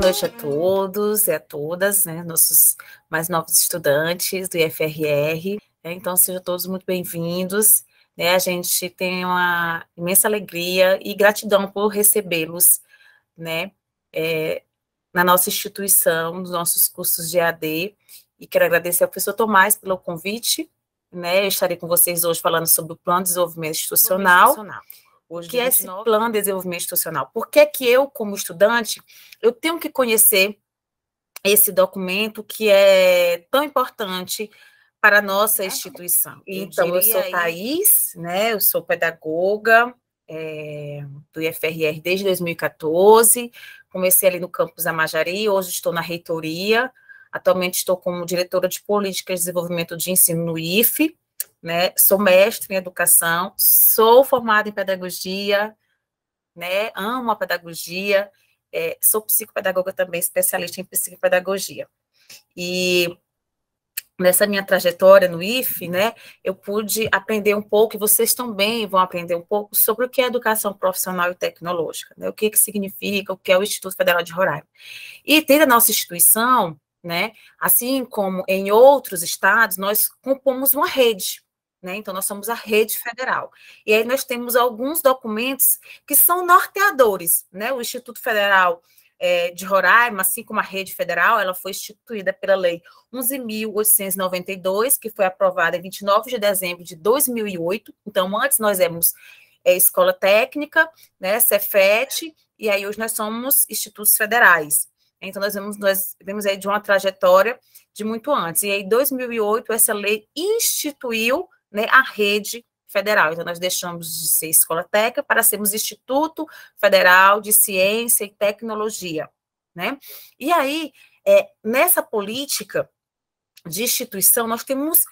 noite a todos e a todas, né, nossos mais novos estudantes do IFRR. Né, então, sejam todos muito bem-vindos. Né, a gente tem uma imensa alegria e gratidão por recebê-los né, é, na nossa instituição, nos nossos cursos de AD. E quero agradecer ao professor Tomás pelo convite. Né, eu estarei com vocês hoje falando sobre o plano de desenvolvimento institucional. Desenvolvimento institucional Hoje, que 29. é esse plano de desenvolvimento institucional. Por que, que eu, como estudante, eu tenho que conhecer esse documento que é tão importante para a nossa ah, instituição? então, eu sou aí... Thaís, né, eu sou pedagoga é, do IFRR desde 2014, comecei ali no campus Amajari, hoje estou na reitoria, atualmente estou como diretora de Políticas de Desenvolvimento de Ensino no IFE, né? Sou mestre em educação, sou formada em pedagogia, né? Amo a pedagogia, é, sou psicopedagoga também, especialista em psicopedagogia. E nessa minha trajetória no IFE, né, eu pude aprender um pouco, e vocês também vão aprender um pouco, sobre o que é educação profissional e tecnológica, né, o que, que significa, o que é o Instituto Federal de Roraima. E dentro da nossa instituição, né, assim como em outros estados, nós compomos uma rede, né? Então, nós somos a rede federal. E aí nós temos alguns documentos que são norteadores. Né? O Instituto Federal é, de Roraima, assim como a rede federal, ela foi instituída pela Lei 11.892, que foi aprovada em 29 de dezembro de 2008. Então, antes nós éramos é, escola técnica, né? Cefet, e aí hoje nós somos institutos federais. Então, nós vemos, nós vemos aí de uma trajetória de muito antes. E aí, em 2008, essa lei instituiu né, a rede federal. Então, nós deixamos de ser escola técnica para sermos Instituto Federal de Ciência e Tecnologia. Né? E aí, é, nessa política de instituição, nós temos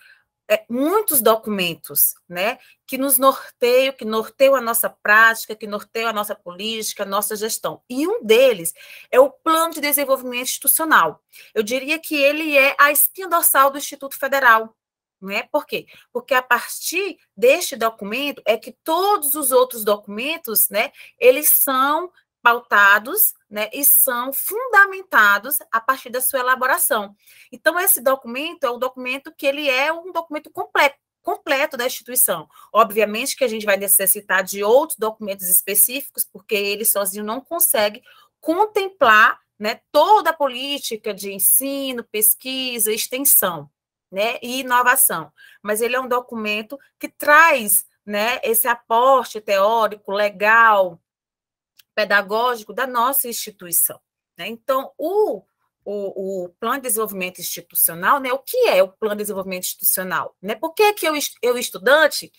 é, muitos documentos né, que nos norteiam, que norteiam a nossa prática, que norteiam a nossa política, a nossa gestão. E um deles é o Plano de Desenvolvimento Institucional. Eu diria que ele é a espinha dorsal do Instituto Federal. Não é? Por quê? Porque a partir deste documento é que todos os outros documentos, né, eles são pautados né, e são fundamentados a partir da sua elaboração. Então, esse documento é um documento que ele é um documento completo, completo da instituição. Obviamente que a gente vai necessitar de outros documentos específicos, porque ele sozinho não consegue contemplar né, toda a política de ensino, pesquisa, extensão né, e inovação. Mas ele é um documento que traz né, esse aporte teórico, legal, pedagógico da nossa instituição. Né? Então, o, o, o, plano de desenvolvimento institucional, né, o que é o plano de desenvolvimento institucional? Né? Por que, que eu, eu estudante,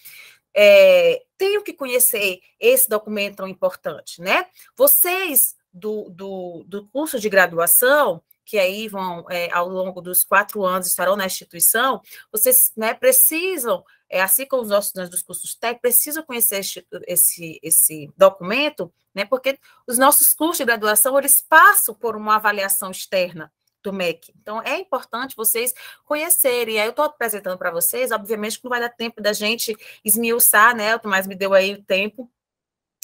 é, tenho que conhecer esse documento tão importante? Né? Vocês do, do, do curso de graduação, que aí vão, é, ao longo dos quatro anos, estarão na instituição, vocês né, precisam, é, assim como os nossos estudantes né, dos cursos técnicos, precisam conhecer esse esse, esse documento, né, porque os nossos cursos de graduação, eles passam por uma avaliação externa, do MEC. Então, é importante vocês conhecerem. E aí, eu estou apresentando para vocês, obviamente, que não vai dar tempo da gente esmiuçar, né? O Tomás me deu aí o tempo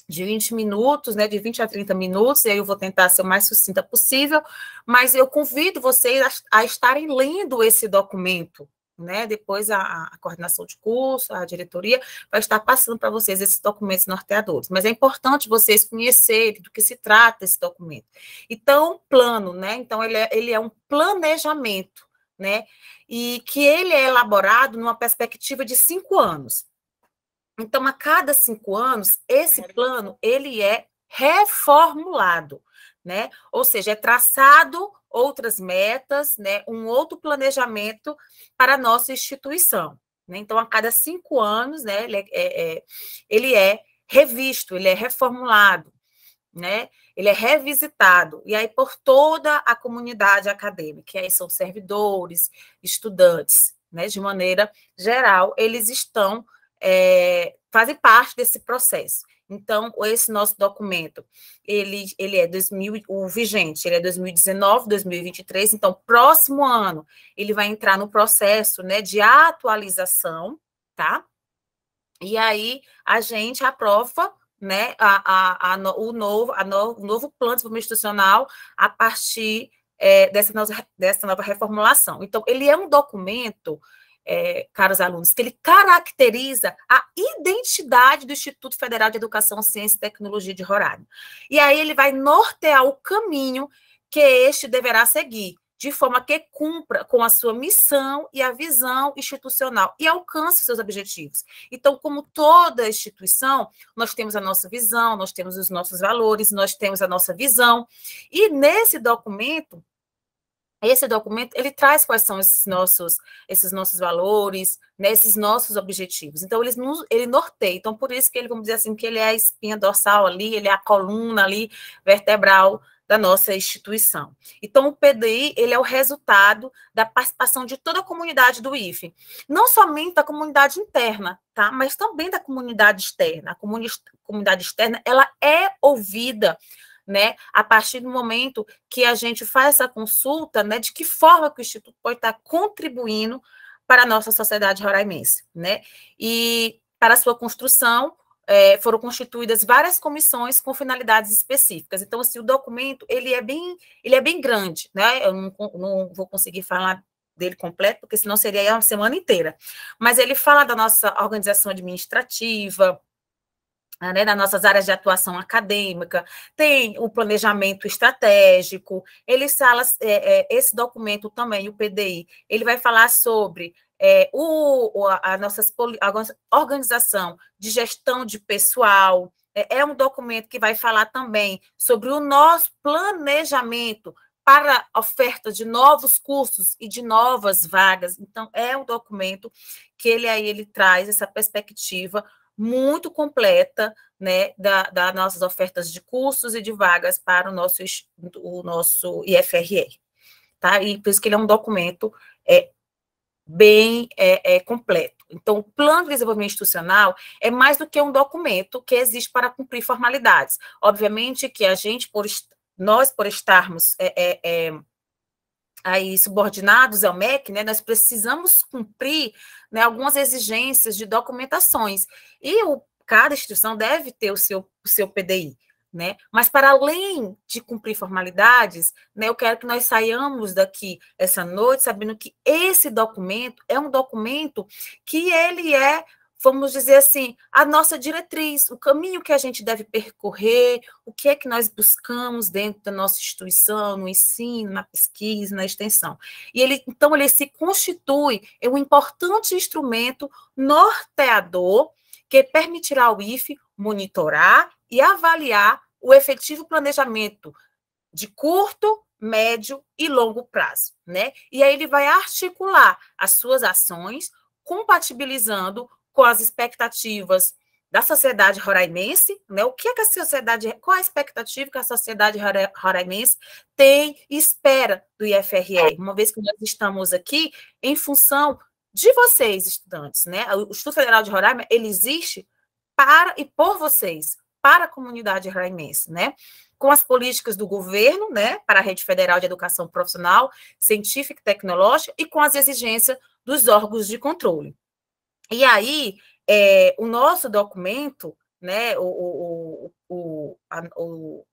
de 20 minutos, né, de 20 a 30 minutos, e aí eu vou tentar ser o mais sucinta possível, mas eu convido vocês a, a estarem lendo esse documento, né? Depois a, a, coordenação de curso, a diretoria vai estar passando para vocês esses documentos norteadores. Mas é importante vocês conhecerem do que se trata esse documento. Então, plano, né? Então, ele é, ele é um planejamento, né? E que ele é elaborado numa perspectiva de cinco anos. Então, a cada cinco anos, esse plano ele é reformulado, né? Ou seja, é traçado outras metas, né? Um outro planejamento para a nossa instituição. Né? Então, a cada cinco anos, né? Ele é, é, é ele é revisto, ele é reformulado, né? Ele é revisitado e aí por toda a comunidade acadêmica, aí são servidores, estudantes, né? De maneira geral, eles estão é, fazem parte desse processo. Então, esse nosso documento, ele, ele é 2000, o vigente, ele é 2019, 2023, então, próximo ano, ele vai entrar no processo né, de atualização, tá? E aí, a gente aprova né, a, a, a o, novo, a no, o novo plano de institucional a partir é, dessa, nova, dessa nova reformulação. Então, ele é um documento é, caros alunos, que ele caracteriza a identidade do Instituto Federal de Educação, Ciência e Tecnologia de Roraima. E aí ele vai nortear o caminho que este deverá seguir, de forma que cumpra com a sua missão e a visão institucional e alcance seus objetivos. Então, como toda instituição, nós temos a nossa visão, nós temos os nossos valores, nós temos a nossa visão. E nesse documento, esse documento, ele traz quais são esses nossos, esses nossos valores, né, esses nossos objetivos. Então, ele, ele norteia. Então, por isso que ele, vamos dizer assim, que ele é a espinha dorsal ali, ele é a coluna ali, vertebral da nossa instituição. Então, o PDI ele é o resultado da participação de toda a comunidade do IFE, não somente da comunidade interna, tá? mas também da comunidade externa. A comunidade externa ela é ouvida né? A partir do momento que a gente faz essa consulta, né? De que forma que o Instituto pode estar contribuindo para a nossa sociedade roraimense, né? E para a sua construção, é, foram constituídas várias comissões com finalidades específicas. Então, assim, o documento ele é bem, ele é bem grande, né? Eu não, não vou conseguir falar dele completo, porque senão seria uma semana inteira. Mas ele fala da nossa organização administrativa, né, nas nossas áreas de atuação acadêmica, tem o planejamento estratégico, ele fala, é, é, esse documento também, o PDI, ele vai falar sobre é, o, a, a, nossas, a nossa organização de gestão de pessoal, é, é um documento que vai falar também sobre o nosso planejamento para oferta de novos cursos e de novas vagas. Então, é um documento que ele aí ele traz essa perspectiva muito completa né, da nossas ofertas de cursos e de vagas para o nosso, o nosso IFRR. Tá? E por isso que ele é um documento é, bem é, é, completo. Então, o plano de desenvolvimento institucional é mais do que um documento que existe para cumprir formalidades. Obviamente que a gente, por nós por estarmos é, é, é aí subordinados ao MEC, né, nós precisamos cumprir né, algumas exigências de documentações. E o, cada instituição deve ter o seu, o seu PDI. Né? Mas, para além de cumprir formalidades, né, eu quero que nós saiamos daqui essa noite sabendo que esse documento é um documento que ele é vamos dizer assim, a nossa diretriz, o caminho que a gente deve percorrer, o que é que nós buscamos dentro da nossa instituição, no ensino, na pesquisa, na extensão. E ele, então, ele se constitui em um importante instrumento norteador que permitirá ao IFE monitorar e avaliar o efetivo planejamento de curto, médio e longo prazo, né? E aí ele vai articular as suas ações compatibilizando com as expectativas da sociedade roraimense, né? O que, é que a sociedade, qual a expectativa que a sociedade roraimense tem e espera do IFRR, é. uma vez que nós estamos aqui em função de vocês, estudantes, né? O Instituto Federal de Roraima, ele existe para e por vocês, para a comunidade roraimense, né? Com as políticas do governo, né, para a Rede Federal de Educação Profissional, Científica e Tecnológica e com as exigências dos órgãos de controle. E aí, é, o nosso documento, né, o, o, o, a, o,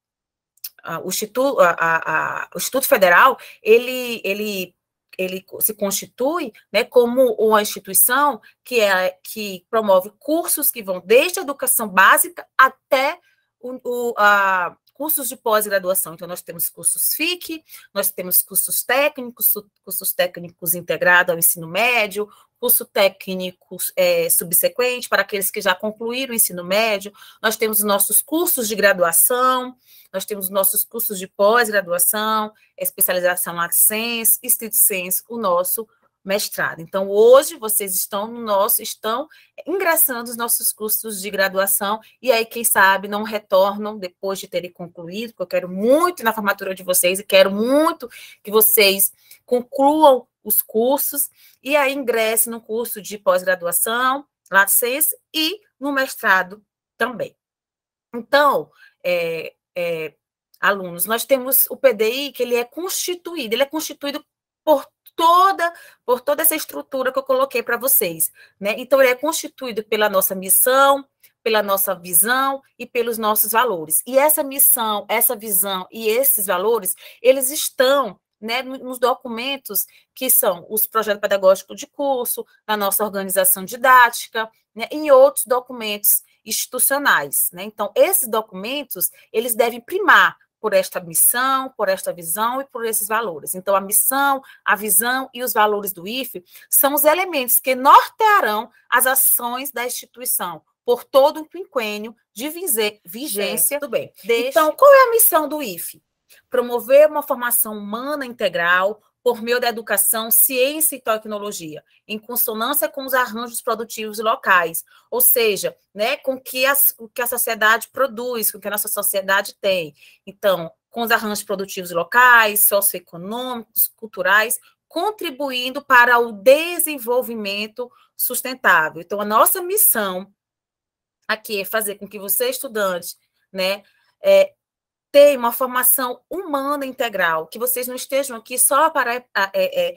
a, o, Instituto, a, o Instituto Federal, ele, ele ele se constitui né, como uma instituição que, é, que promove cursos que vão desde a educação básica até o, o a, cursos de pós-graduação. Então, nós temos cursos FIC, nós temos cursos técnicos, cursos técnicos integrados ao ensino médio, curso técnico é, subsequente para aqueles que já concluíram o ensino médio, nós temos nossos cursos de graduação, nós temos nossos cursos de pós-graduação, especialização AdSense, Street Sense, o nosso mestrado. Então, hoje vocês estão no nosso, estão ingressando os nossos cursos de graduação e aí, quem sabe, não retornam depois de terem concluído, porque eu quero muito na formatura de vocês e quero muito que vocês concluam os cursos e aí ingresse no curso de pós-graduação, lá de e no mestrado também. Então, é, é, alunos, nós temos o PDI que ele é constituído, ele é constituído por toda por toda essa estrutura que eu coloquei para vocês, né? Então ele é constituído pela nossa missão, pela nossa visão e pelos nossos valores. E essa missão, essa visão e esses valores, eles estão né, nos documentos que são os projetos pedagógicos de curso, a nossa organização didática, né, outros documentos institucionais. Né? Então, esses documentos, eles devem primar por esta missão, por esta visão e por esses valores. Então, a missão, a visão e os valores do IFE são os elementos que nortearão as ações da instituição por todo o quinquênio de vigência é. bem. Deixe. Então, qual é a missão do IFE? promover uma formação humana integral por meio da educação, ciência e tecnologia, em consonância com os arranjos produtivos locais, ou seja, né, com que as, o que a sociedade produz, com o que a nossa sociedade tem. Então, com os arranjos produtivos locais, socioeconômicos, culturais, contribuindo para o desenvolvimento sustentável. Então, a nossa missão aqui é fazer com que você, estudante, né, é, ter uma formação humana integral, que vocês não estejam aqui só para é, é,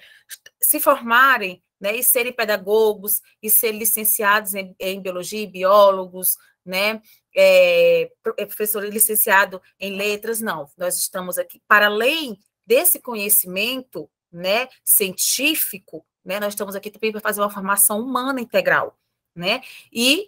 se formarem né, e serem pedagogos e serem licenciados em, em biologia, biólogos, né, é, professor licenciado em letras, não. Nós estamos aqui para além desse conhecimento, né, científico, né, nós estamos aqui também para fazer uma formação humana integral, né, e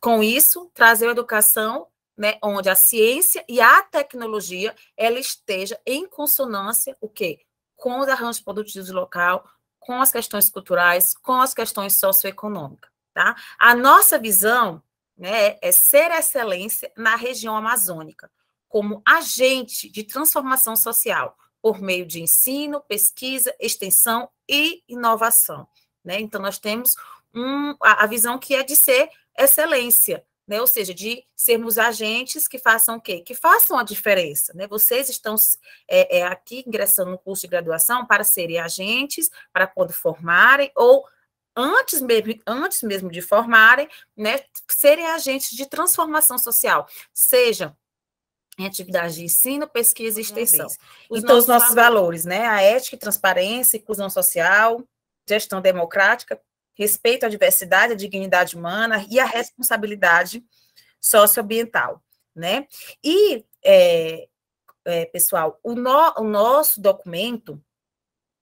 com isso trazer a educação né, onde a ciência e a tecnologia ela esteja em consonância o quê? com os arranjos produtivos local, com as questões culturais, com as questões socioeconômicas. Tá? A nossa visão né, é ser excelência na região amazônica, como agente de transformação social, por meio de ensino, pesquisa, extensão e inovação. Né? Então, nós temos um, a, a visão que é de ser excelência né? Ou seja, de sermos agentes que façam o quê? Que façam a diferença, né? Vocês estão é, é, aqui ingressando no curso de graduação para serem agentes, para quando formarem ou antes mesmo, antes mesmo de formarem, né? Serem agentes de transformação social, seja em atividades de ensino, pesquisa e extensão. Os então, os nossos valores, valores, né? A ética e transparência, inclusão social, gestão democrática, respeito à diversidade, à dignidade humana e à responsabilidade socioambiental, né? E, é, é, pessoal, o, no, o nosso documento,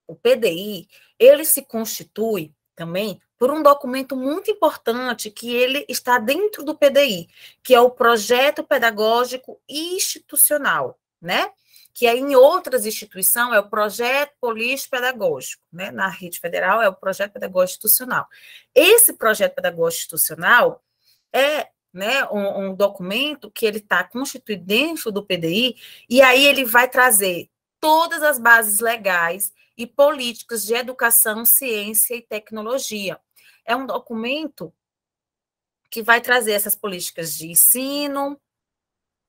o PDI, ele se constitui também por um documento muito importante que ele está dentro do PDI, que é o Projeto Pedagógico Institucional, né? que é em outras instituições é o projeto político pedagógico, né? na rede federal é o projeto pedagógico institucional. Esse projeto pedagógico institucional é né, um, um documento que ele está constituído dentro do PDI, e aí ele vai trazer todas as bases legais e políticas de educação, ciência e tecnologia. É um documento que vai trazer essas políticas de ensino,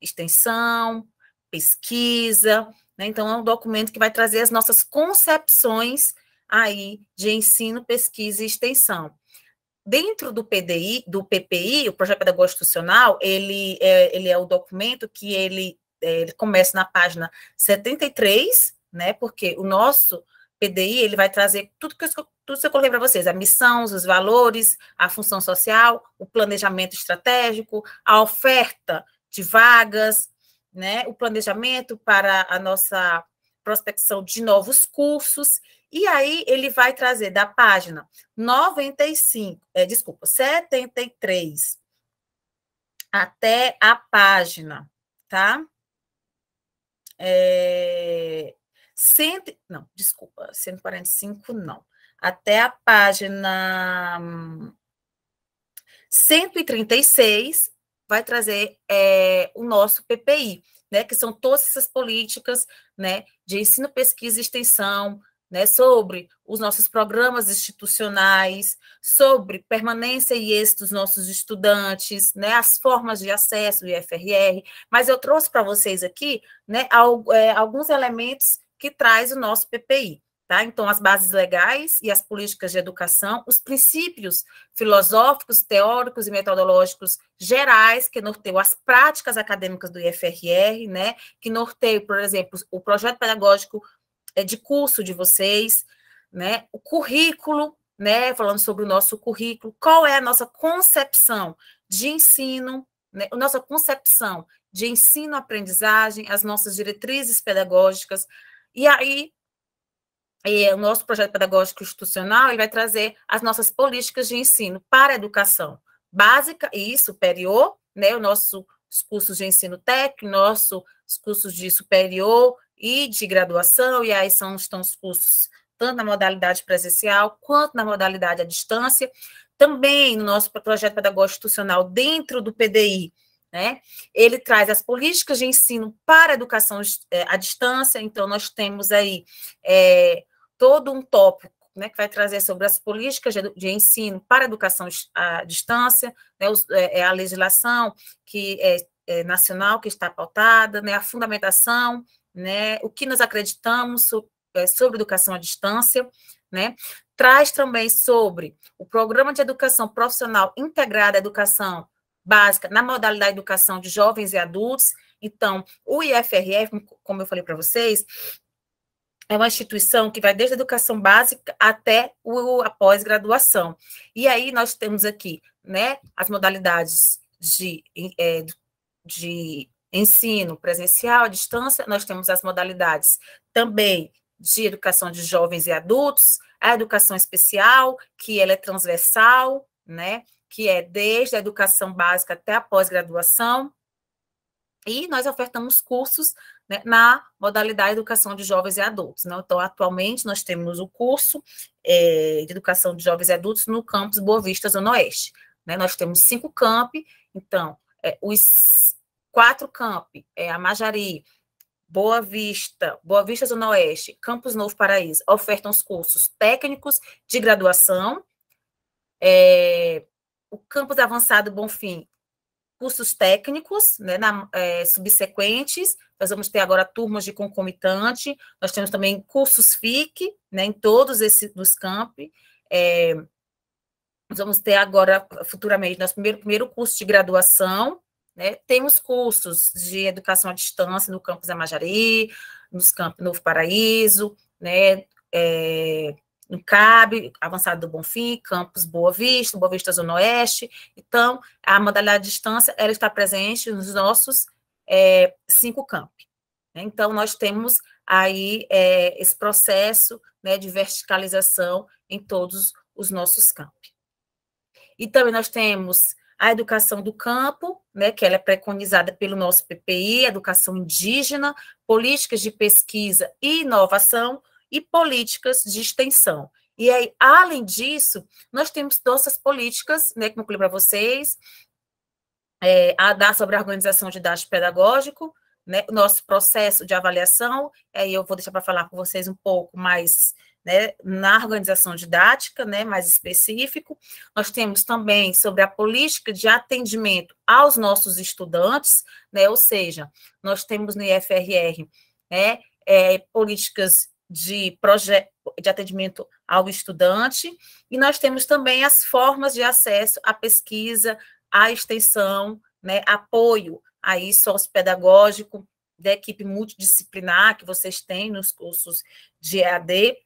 extensão, pesquisa, né? Então, é um documento que vai trazer as nossas concepções aí de ensino, pesquisa e extensão. Dentro do PDI, do PPI, o Projeto Pedagógico Institucional, ele é, ele é o documento que ele, é, ele começa na página 73, né? Porque o nosso PDI, ele vai trazer tudo que eu, tudo que eu coloquei para vocês, a missão, os valores, a função social, o planejamento estratégico, a oferta de vagas, né, o planejamento para a nossa prospecção de novos cursos, e aí ele vai trazer da página 95, é, desculpa, 73 até a página, tá? É, cento, não, desculpa, 145 não. Até a página 136, hum, vai trazer é, o nosso PPI, né, que são todas essas políticas né, de ensino, pesquisa e extensão, né, sobre os nossos programas institucionais, sobre permanência e êxito dos nossos estudantes, né, as formas de acesso do IFRR, mas eu trouxe para vocês aqui né, eh, alguns elementos que traz o nosso PPI. Tá? Então, as bases legais e as políticas de educação, os princípios filosóficos, teóricos e metodológicos gerais que norteiam as práticas acadêmicas do IFRR, né? que norteiam, por exemplo, o projeto pedagógico é, de curso de vocês, né? o currículo, né? falando sobre o nosso currículo, qual é a nossa concepção de ensino, né? a nossa concepção de ensino-aprendizagem, as nossas diretrizes pedagógicas, e aí e o nosso projeto pedagógico institucional ele vai trazer as nossas políticas de ensino para a educação básica e superior, né, o nosso os cursos de ensino técnico, nossos cursos de superior e de graduação, e aí são, estão os cursos tanto na modalidade presencial quanto na modalidade à distância. Também no nosso projeto pedagógico institucional dentro do PDI, né? Ele traz as políticas de ensino para a educação eh, à distância, então nós temos aí é, todo um tópico né, que vai trazer sobre as políticas de, ensino para educação à distância, né, os, é, é, a legislação que é, é, nacional que está pautada, né, a fundamentação, né, o que nós acreditamos sobre, é, sobre educação à distância, né, traz também sobre o programa de educação profissional integrada à educação básica na modalidade de educação de jovens e adultos. Então, o IFRF, como eu falei para vocês, é uma instituição que vai desde a educação básica até o, a pós-graduação. E aí nós temos aqui né, as modalidades de, é, de ensino presencial, à distância, nós temos as modalidades também de educação de jovens e adultos, a educação especial, que ela é transversal, né, que é desde a educação básica até a pós-graduação, e nós ofertamos cursos né, na modalidade Educação de Jovens e Adultos. Né? Então, atualmente, nós temos o curso é, de Educação de Jovens e Adultos no campus Boa Vista, Zona Oeste. Né? Nós temos cinco campi, então, é, os quatro campi, é, a Majari, Boa Vista, Boa Vista Zona Oeste, Campus Novo Paraíso, ofertam os cursos técnicos de graduação, é, o Campus Avançado Bonfim cursos técnicos né, na, é, subsequentes, nós vamos ter agora turmas de concomitante, nós temos também cursos FIC, né, em todos esses nos campi, é, nós vamos ter agora, futuramente, nosso primeiro, primeiro curso de graduação, né, temos cursos de educação à distância no campus Amajari, nos campos Novo Paraíso, né, é, no CAB, Avançado do Bonfim, Campus Boa Vista, Boa Vista Zona Oeste. Então, a modalidade de distância ela está presente nos nossos é, cinco campos. Né? Então, nós temos aí é, esse processo né, de verticalização em todos os nossos campos. E também nós temos a educação do campo, né, que ela é preconizada pelo nosso PPI, educação indígena, políticas de pesquisa e inovação, e políticas de extensão. E aí, além disso, nós temos nossas políticas, né, que eu incluí para vocês, é, a dar sobre a organização de dados pedagógico, né, nosso processo de avaliação, aí eu vou deixar para falar com vocês um pouco mais né, na organização didática, né, mais específico. Nós temos também sobre a política de atendimento aos nossos estudantes, né, ou seja, nós temos no IFRR né, é, políticas de, de atendimento ao estudante, e nós temos também as formas de acesso à pesquisa, à extensão, né, apoio aí pedagógico da equipe multidisciplinar que vocês têm nos cursos de EAD,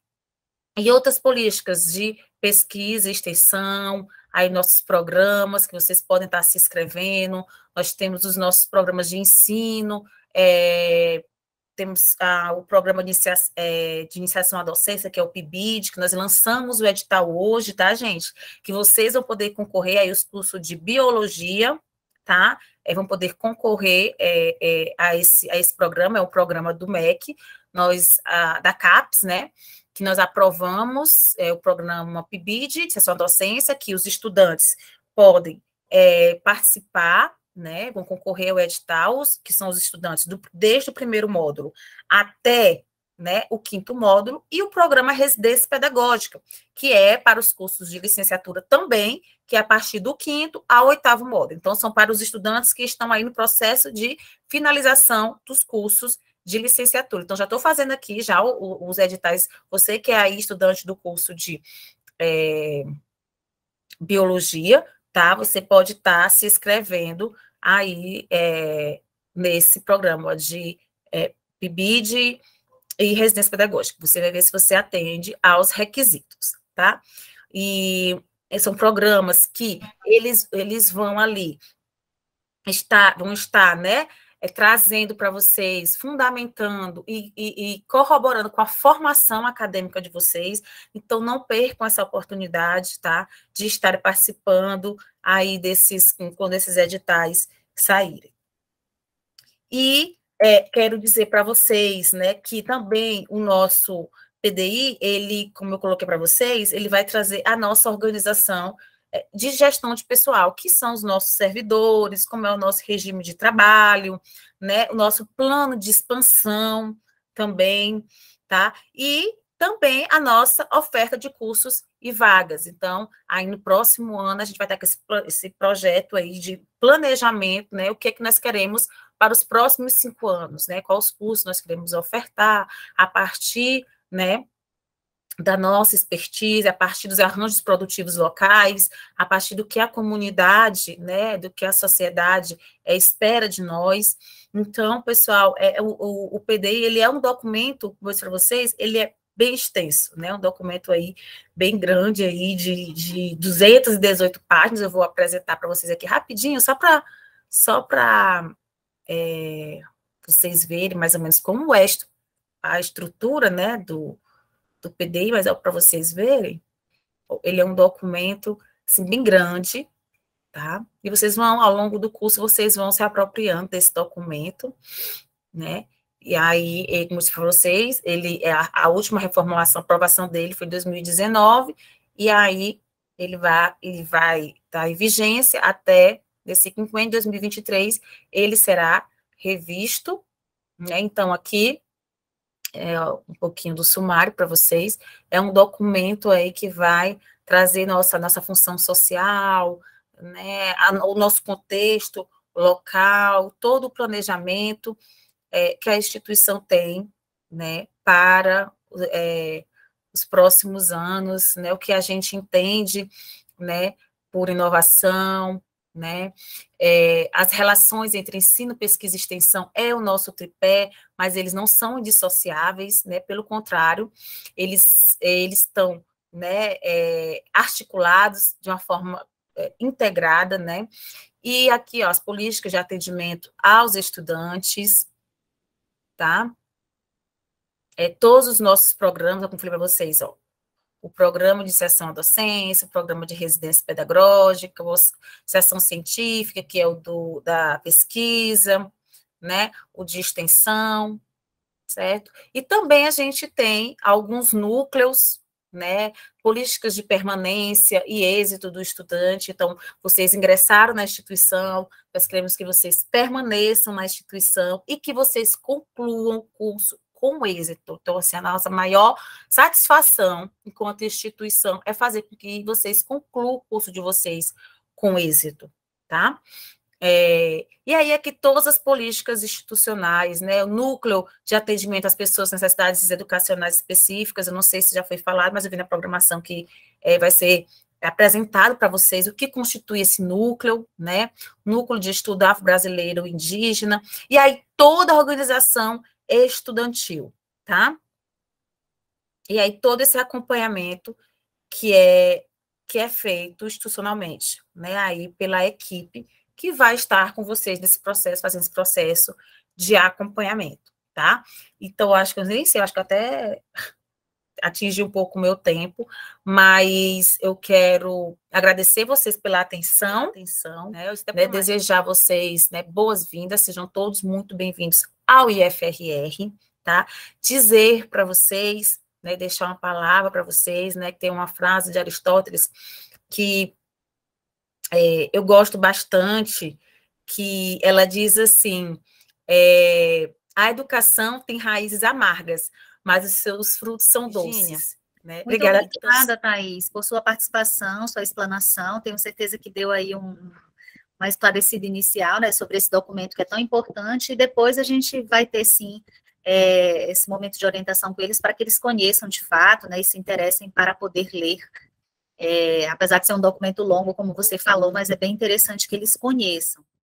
e outras políticas de pesquisa, extensão, aí nossos programas que vocês podem estar se inscrevendo, nós temos os nossos programas de ensino, é, temos ah, o programa de, é, de, iniciação à docência, que é o PIBID, que nós lançamos o edital hoje, tá, gente? Que vocês vão poder concorrer aí os cursos de biologia, tá? É, vão poder concorrer é, é a, esse, a esse programa, é o programa do MEC, nós, da CAPES, né? Que nós aprovamos é, o programa PIBID, de iniciação à docência, que os estudantes podem é, participar né, vão concorrer ao edital, que são os estudantes do, desde o primeiro módulo até né, o quinto módulo, e o programa Residência Pedagógica, que é para os cursos de licenciatura também, que é a partir do quinto ao oitavo módulo. Então, são para os estudantes que estão aí no processo de finalização dos cursos de licenciatura. Então, já estou fazendo aqui já o, os editais, você que é aí estudante do curso de é, biologia, tá? Você pode estar tá se inscrevendo aí é, nesse programa de é, PIBID e residência pedagógica. Você vai ver se você atende aos requisitos, tá? E são programas que eles, eles vão ali estar, vão estar, né, é, trazendo para vocês, fundamentando e, e, e, corroborando com a formação acadêmica de vocês. Então, não percam essa oportunidade, tá? De estar participando aí desses, quando esses editais saírem. E é, quero dizer para vocês, né, que também o nosso PDI, ele, como eu coloquei para vocês, ele vai trazer a nossa organização eh, de gestão de pessoal, que são os nossos servidores, como é o nosso regime de trabalho, né, o nosso plano de expansão também, tá? E também a nossa oferta de cursos e vagas. Então, aí no próximo ano a gente vai estar com esse, esse projeto aí de planejamento, né? O que é que nós queremos para os próximos cinco anos, né? Quais cursos nós queremos ofertar a partir, né? da nossa expertise, a partir dos arranjos produtivos locais, a partir do que a comunidade, né, do que a sociedade é, espera de nós. Então, pessoal, é, o, o, o PDI ele é um documento, vou mostrar para vocês, ele é bem extenso, né? Um documento aí bem grande aí de, de 218 páginas. Eu vou apresentar para vocês aqui rapidinho, só para só para é, eh, vocês verem mais ou menos como é a estrutura, né, do do PDI, mas é para vocês verem. Ele é um documento assim, bem grande, tá? E vocês vão, ao longo do curso, vocês vão se apropriando desse documento, né? E aí, como eu disse para vocês, ele, é a, a última reformulação, aprovação dele foi em 2019, e aí ele vai ele vai estar tá em vigência até esse quinquênio de 2023, ele será revisto, né? Então aqui é, um pouquinho do sumário para vocês. É um documento aí que vai trazer nossa, nossa função social, né, a, o nosso contexto local, todo o planejamento é, que a instituição tem né, para é, os próximos anos, né, o que a gente entende né, por inovação, né? É, as relações entre ensino, pesquisa e extensão é o nosso tripé, mas eles não são indissociáveis, né? Pelo contrário, eles, é, eles estão né, é, articulados de uma forma é, integrada, né? E aqui, ó, as políticas de atendimento aos estudantes, tá? É, todos os nossos programas, eu confio para vocês, ó, o programa de sessão à docência, o programa de residência pedagógica, sessão científica, que é o do, da pesquisa, né, o de extensão, certo? E também a gente tem alguns núcleos, né, políticas de permanência e êxito do estudante. Então, vocês ingressaram na instituição, nós queremos que vocês permaneçam na instituição e que vocês concluam o curso com êxito. Então, assim, a nossa maior satisfação enquanto instituição é fazer com que vocês concluam o curso de vocês com êxito, tá? É, e aí é que todas as políticas institucionais, né, o núcleo de atendimento às pessoas com necessidades educacionais específicas, eu não sei se já foi falado, mas eu vi na programação que é, vai ser apresentado para vocês o que constitui esse núcleo, né, núcleo de estudo afro-brasileiro indígena, e aí toda a organização estudantil, tá? E aí todo esse acompanhamento que é que é feito institucionalmente, né? Aí pela equipe que vai estar com vocês nesse processo, fazendo esse processo de acompanhamento, tá? Então acho que eu nem sei, acho que até atingi um pouco o meu tempo, mas eu quero agradecer vocês pela atenção, atenção, né? né desejar a vocês né, boas-vindas, sejam todos muito bem-vindos ao IFRR, tá? Dizer para vocês, né, deixar uma palavra para vocês, né, que tem uma frase de Aristóteles que é, eu gosto bastante, que ela diz assim, é, a educação tem raízes amargas, mas os seus frutos são doces. Né? Muito obrigada, obrigada, Thaís, por sua participação, sua explanação. Tenho certeza que deu aí um, uma esclarecida inicial né, sobre esse documento que é tão importante, e depois a gente vai ter sim é, esse momento de orientação com eles para que eles conheçam de fato né, e se interessem para poder ler. É, apesar de ser um documento longo, como você falou, mas é bem interessante que eles conheçam.